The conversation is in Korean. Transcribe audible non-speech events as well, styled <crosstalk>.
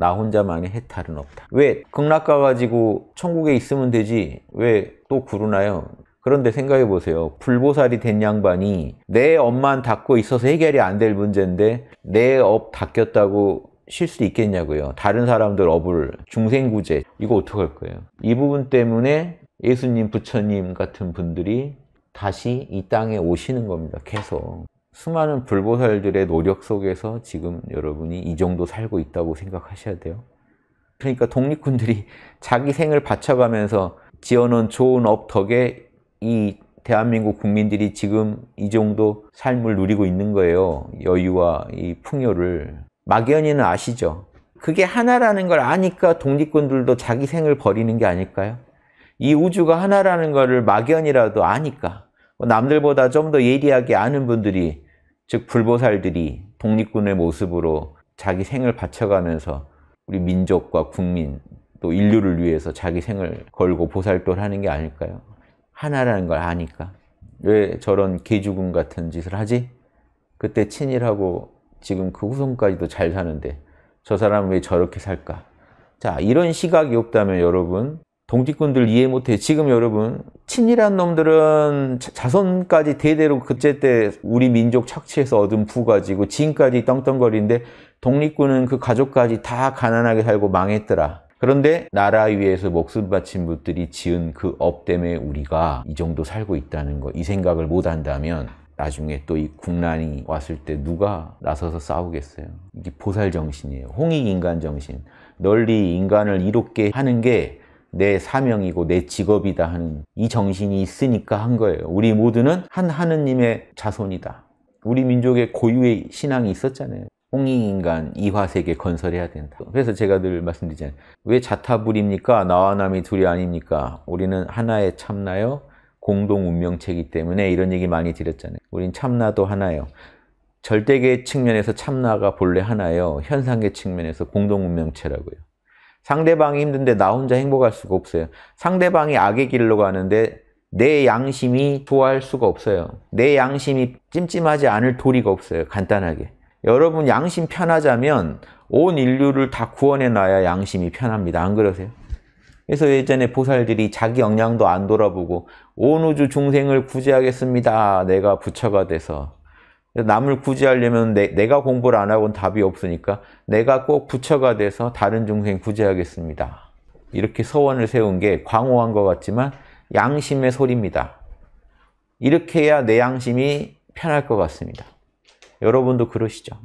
나 혼자만의 해탈은 없다. 왜 극락 가가지고 천국에 있으면 되지 왜 또 구르나요? 그런데 생각해 보세요. 불보살이 된 양반이 내 업만 닦고 있어서 해결이 안 될 문제인데 내 업 닦였다고 쉴 수 있겠냐고요. 다른 사람들 업을 중생구제 이거 어떡할 거예요. 이 부분 때문에 예수님, 부처님 같은 분들이 다시 이 땅에 오시는 겁니다. 계속. 수많은 불보살들의 노력 속에서 지금 여러분이 이 정도 살고 있다고 생각하셔야 돼요. 그러니까 독립군들이 <laughs> 자기 생을 바쳐가면서 지어놓은 좋은 업 덕에 이 대한민국 국민들이 지금 이 정도 삶을 누리고 있는 거예요. 여유와 이 풍요를. 막연히는 아시죠? 그게 하나라는 걸 아니까 독립군들도 자기 생을 버리는 게 아닐까요? 이 우주가 하나라는 것을 막연이라도 아니까. 뭐 남들보다 좀 더 예리하게 아는 분들이 즉 불보살들이 독립군의 모습으로 자기 생을 바쳐가면서 우리 민족과 국민 또 인류를 위해서 자기 생을 걸고 보살도를 하는 게 아닐까요? 하나라는 걸 아니까 왜 저런 개죽음 같은 짓을 하지? 그때 친일하고 지금 그 후손까지도 잘 사는데 저 사람 은왜 저렇게 살까? 자 이런 시각이 없다면 여러분 동립군들 이해 못해 지금 여러분 친일한 놈들은 자손까지 대대로 그때 때 우리 민족 착취해서 얻은 부 가지고 지금까지 떵떵거리는데 독립군은 그 가족까지 다 가난하게 살고 망했더라. 그런데 나라 위에서 목숨 바친 분들이 지은 그 업 때문에 우리가 이 정도 살고 있다는 거 이 생각을 못 한다면 나중에 또 이 국난이 왔을 때 누가 나서서 싸우겠어요. 이게 보살 정신이에요. 홍익 인간 정신. 널리 인간을 이롭게 하는 게내 사명이고 내 직업이다 하는 이 정신이 있으니까 한 거예요. 우리 모두는 한 하느님의 자손이다. 우리 민족의 고유의 신앙이 있었잖아요. 홍익인간 이화세계 건설해야 된다. 그래서 제가 늘 말씀드리잖아요. 왜 자타불입니까? 나와 남이 둘이 아닙니까? 우리는 하나의 참나요? 공동 운명체이기 때문에 이런 얘기 많이 드렸잖아요. 우린 참나도 하나요. 절대계 측면에서 참나가 본래 하나요. 현상계 측면에서 공동 운명체라고요. 상대방이 힘든데 나 혼자 행복할 수가 없어요. 상대방이 악의 길로 가는데 내 양심이 좋아할 수가 없어요. 내 양심이 찜찜하지 않을 도리가 없어요. 간단하게. 여러분 양심 편하자면 온 인류를 다 구원해 놔야 양심이 편합니다. 안 그러세요? 그래서 예전에 보살들이 자기 역량도 안 돌아보고 온 우주 중생을 구제하겠습니다. 내가 부처가 돼서 남을 구제하려면 내, 가 공부를 안 하고는 답이 없으니까 내가 꼭 부처가 돼서 다른 중생 구제하겠습니다. 이렇게 서원을 세운 게 광호한 것 같지만 양심의 소리입니다. 이렇게 해야 내 양심이 편할 것 같습니다. 여러분도 그러시죠.